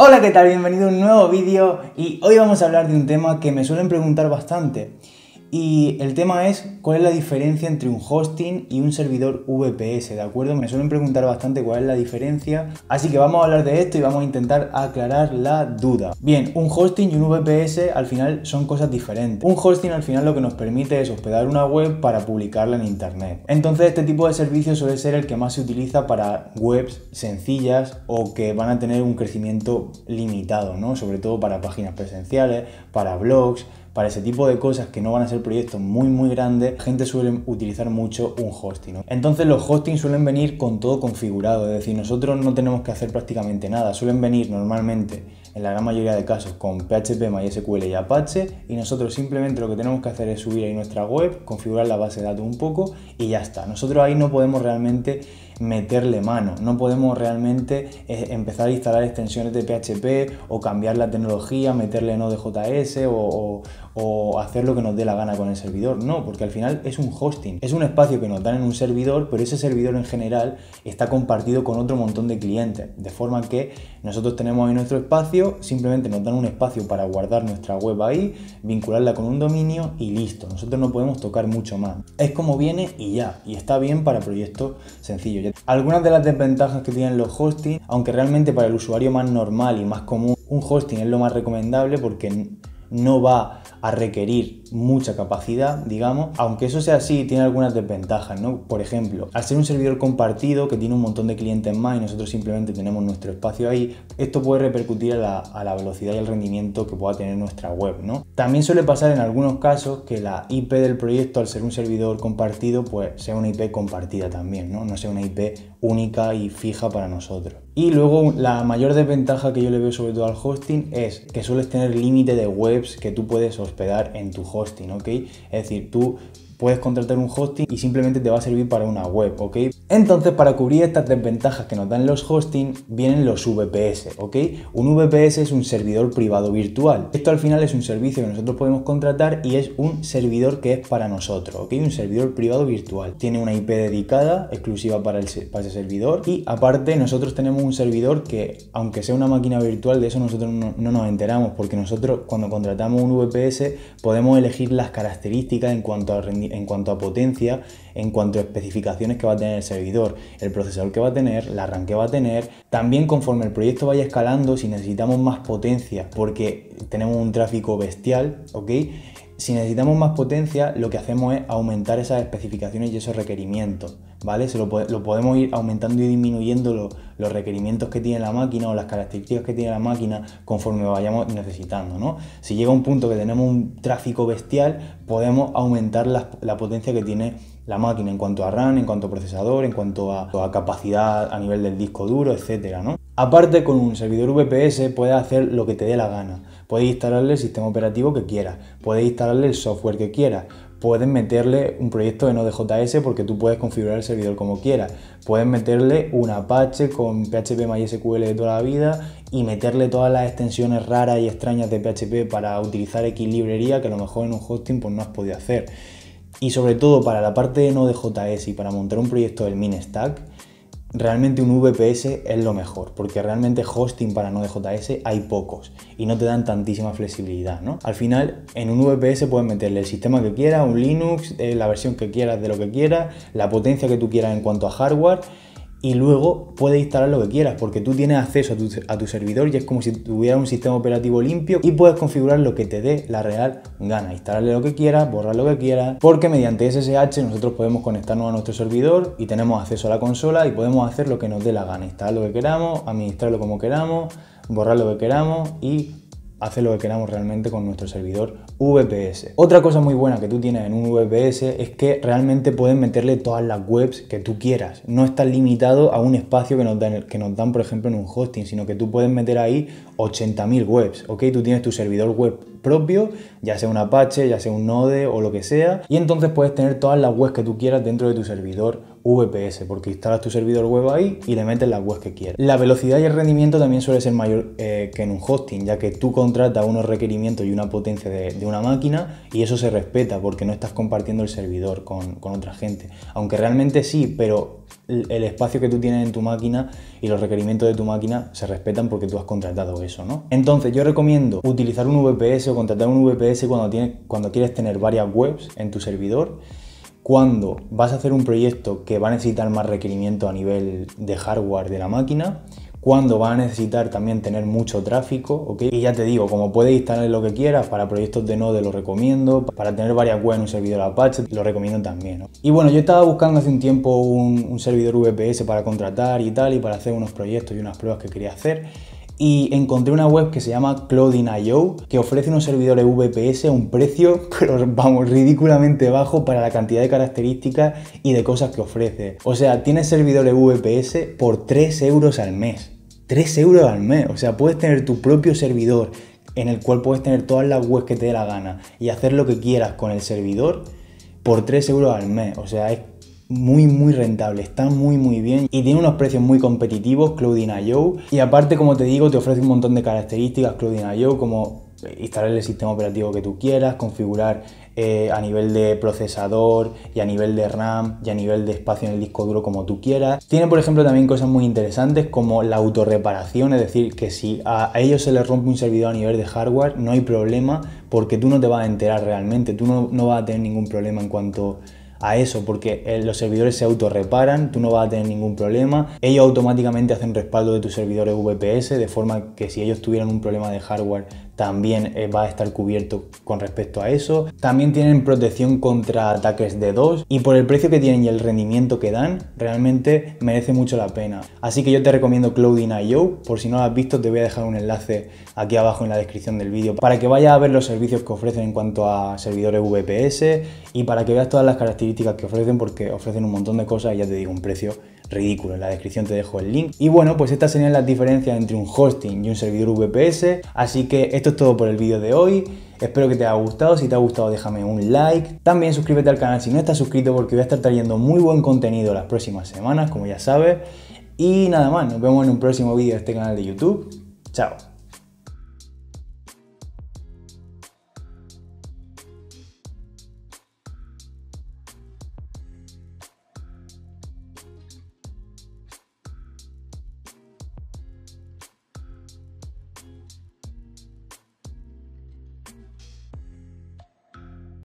Hola, ¿qué tal? Bienvenido a un nuevo vídeo y hoy vamos a hablar de un tema que me suelen preguntar bastante y el tema es cuál es la diferencia entre un hosting y un servidor VPS, ¿de acuerdo? Me suelen preguntar bastante cuál es la diferencia, así que vamos a hablar de esto y vamos a intentar aclarar la duda. Bien, un hosting y un VPS al final son cosas diferentes. Un hosting al final lo que nos permite es hospedar una web para publicarla en internet. Entonces este tipo de servicio suele ser el que más se utiliza para webs sencillas o que van a tener un crecimiento limitado, ¿no? Sobre todo para páginas presenciales, para blogs, para ese tipo de cosas que no van a ser proyectos muy muy grandes, la gente suele utilizar mucho un hosting. Entonces los hostings suelen venir con todo configurado, es decir, nosotros no tenemos que hacer prácticamente nada, suelen venir normalmente en la gran mayoría de casos con PHP, MySQL y Apache y nosotros simplemente lo que tenemos que hacer es subir ahí nuestra web, configurar la base de datos un poco y ya está. Nosotros ahí no podemos realmente meterle mano, no podemos realmente eh, empezar a instalar extensiones de PHP o cambiar la tecnología, meterle Node.js o, o, o hacer lo que nos dé la gana con el servidor. No, porque al final es un hosting, es un espacio que nos dan en un servidor, pero ese servidor en general está compartido con otro montón de clientes, de forma que nosotros tenemos ahí nuestro espacio, simplemente nos dan un espacio para guardar nuestra web ahí, vincularla con un dominio y listo. Nosotros no podemos tocar mucho más. Es como viene y ya, y está bien para proyectos sencillos. Algunas de las desventajas que tienen los hosting, aunque realmente para el usuario más normal y más común, un hosting es lo más recomendable porque no va a requerir mucha capacidad, digamos, aunque eso sea así, tiene algunas desventajas, ¿no? Por ejemplo, al ser un servidor compartido que tiene un montón de clientes más y nosotros simplemente tenemos nuestro espacio ahí, esto puede repercutir a la, velocidad y el rendimiento que pueda tener nuestra web, ¿no? También suele pasar en algunos casos que la IP del proyecto, al ser un servidor compartido, pues sea una IP compartida también, ¿no? No sea una IP única y fija para nosotros. Y luego la mayor desventaja que yo le veo sobre todo al hosting es que sueles tener límite de webs que tú puedes hospedar en tu hosting hosting, ¿ok? Es decir, tú puedes contratar un hosting y simplemente te va a servir para una web, ¿ok? Entonces, para cubrir estas desventajas que nos dan los hosting, vienen los VPS, ¿ok? Un VPS es un servidor privado virtual. Esto al final es un servicio que nosotros podemos contratar y es un servidor que es para nosotros, ¿ok? Un servidor privado virtual. Tiene una IP dedicada, exclusiva para, ese servidor y aparte nosotros tenemos un servidor que, aunque sea una máquina virtual, de eso nosotros no, no nos enteramos porque nosotros cuando contratamos un VPS podemos elegir las características en cuanto a rendimiento en cuanto a potencia, en cuanto a especificaciones que va a tener el servidor, el procesador que va a tener, la RAM que va a tener. También conforme el proyecto vaya escalando, si necesitamos más potencia porque tenemos un tráfico bestial, ¿ok? Si necesitamos más potencia, lo que hacemos es aumentar esas especificaciones y esos requerimientos, ¿vale? lo, podemos ir aumentando y disminuyendo los requerimientos que tiene la máquina o las características que tiene la máquina conforme vayamos necesitando, ¿no? Si llega un punto que tenemos un tráfico bestial, podemos aumentar la, potencia que tiene la máquina en cuanto a RAM, en cuanto a procesador, en cuanto a, capacidad a nivel del disco duro, etcétera, Aparte, con un servidor VPS puedes hacer lo que te dé la gana Puedes instalarle el sistema operativo que quieras, puedes instalarle el software que quieras, puedes meterle un proyecto de Node.js porque tú puedes configurar el servidor como quieras. Puedes meterle un Apache con PHP MySQL de toda la vida y meterle todas las extensiones raras y extrañas de PHP para utilizar X librería que a lo mejor en un hosting pues, no has podido hacer. Y sobre todo para la parte de Node.js y para montar un proyecto del MinStack, realmente un VPS es lo mejor, porque realmente hosting para Node.js hay pocos y no te dan tantísima flexibilidad, ¿no? Al final, en un VPS puedes meterle el sistema que quieras, un Linux, eh, la versión que quieras de lo que quieras, la potencia que tú quieras en cuanto a hardware, y luego puedes instalar lo que quieras porque tú tienes acceso a tu, servidor y es como si tuviera un sistema operativo limpio y puedes configurar lo que te dé la real gana, instalarle lo que quieras, borrar lo que quieras, porque mediante SSH nosotros podemos conectarnos a nuestro servidor y tenemos acceso a la consola y podemos hacer lo que nos dé la gana, instalar lo que queramos, administrarlo como queramos, borrar lo que queramos y hace lo que queramos realmente con nuestro servidor VPS. Otra cosa muy buena que tú tienes en un VPS es que realmente puedes meterle todas las webs que tú quieras. No estás limitado a un espacio que nos dan, por ejemplo, en un hosting, sino que tú puedes meter ahí 80.000 webs, ¿ok? Tú tienes tu servidor web propio, ya sea un Apache, ya sea un Node o lo que sea, y entonces puedes tener todas las webs que tú quieras dentro de tu servidor VPS, porque instalas tu servidor web ahí y le metes la web que quieres. La velocidad y el rendimiento también suele ser mayor eh, que en un hosting, ya que tú contratas unos requerimientos y una potencia de, una máquina y eso se respeta porque no estás compartiendo el servidor con, otra gente. Aunque realmente sí, pero el, espacio que tú tienes en tu máquina y los requerimientos de tu máquina se respetan porque tú has contratado eso, ¿no? Entonces yo recomiendo utilizar un VPS o contratar un VPS cuando, tienes, cuando quieres tener varias webs en tu servidor cuando vas a hacer un proyecto que va a necesitar más requerimiento a nivel de hardware de la máquina, cuando va a necesitar también tener mucho tráfico, ¿ok? Y ya te digo, como puedes instalar lo que quieras, para proyectos de Node lo recomiendo, para tener varias webs en un servidor Apache lo recomiendo también. Y bueno, yo estaba buscando hace un tiempo un, un servidor VPS para contratar y tal, y para hacer unos proyectos y unas pruebas que quería hacer y encontré una web que se llama Cloudin.io que ofrece unos servidores VPS a un precio, vamos, ridículamente bajo para la cantidad de características y de cosas que ofrece. O sea, tienes servidores VPS por 3 euros al mes. 3 euros al mes. O sea, puedes tener tu propio servidor en el cual puedes tener todas las webs que te dé la gana y hacer lo que quieras con el servidor por 3 euros al mes. O sea, es muy muy rentable, está muy muy bien y tiene unos precios muy competitivos Cloudinio y aparte como te digo te ofrece un montón de características Cloudinio como instalar el sistema operativo que tú quieras, configurar eh, a nivel de procesador y a nivel de RAM y a nivel de espacio en el disco duro como tú quieras. Tiene por ejemplo también cosas muy interesantes como la autorreparación, es decir, que si a, ellos se les rompe un servidor a nivel de hardware no hay problema porque tú no te vas a enterar realmente, tú no, no vas a tener ningún problema en cuanto a eso, porque eh, los servidores se autorreparan, tú no vas a tener ningún problema. Ellos automáticamente hacen respaldo de tus servidores VPS, de forma que si ellos tuvieran un problema de hardware, también eh, va a estar cubierto con respecto a eso. También tienen protección contra ataques de 2 y por el precio que tienen y el rendimiento que dan, realmente merece mucho la pena. Así que yo te recomiendo Clouding.io, por si no lo has visto te voy a dejar un enlace aquí abajo en la descripción del vídeo para que vayas a ver los servicios que ofrecen en cuanto a servidores VPS y para que veas todas las características que ofrecen porque ofrecen un montón de cosas y ya te digo un precio ridículo. En la descripción te dejo el link. Y bueno, pues estas serían las diferencias entre un hosting y un servidor VPS, así que esto es todo por el vídeo de hoy. Espero que te haya gustado. Si te ha gustado, déjame un like. También suscríbete al canal si no estás suscrito, porque voy a estar trayendo muy buen contenido las próximas semanas, como ya sabes. Y nada más, nos vemos en un próximo vídeo de este canal de YouTube. Chao.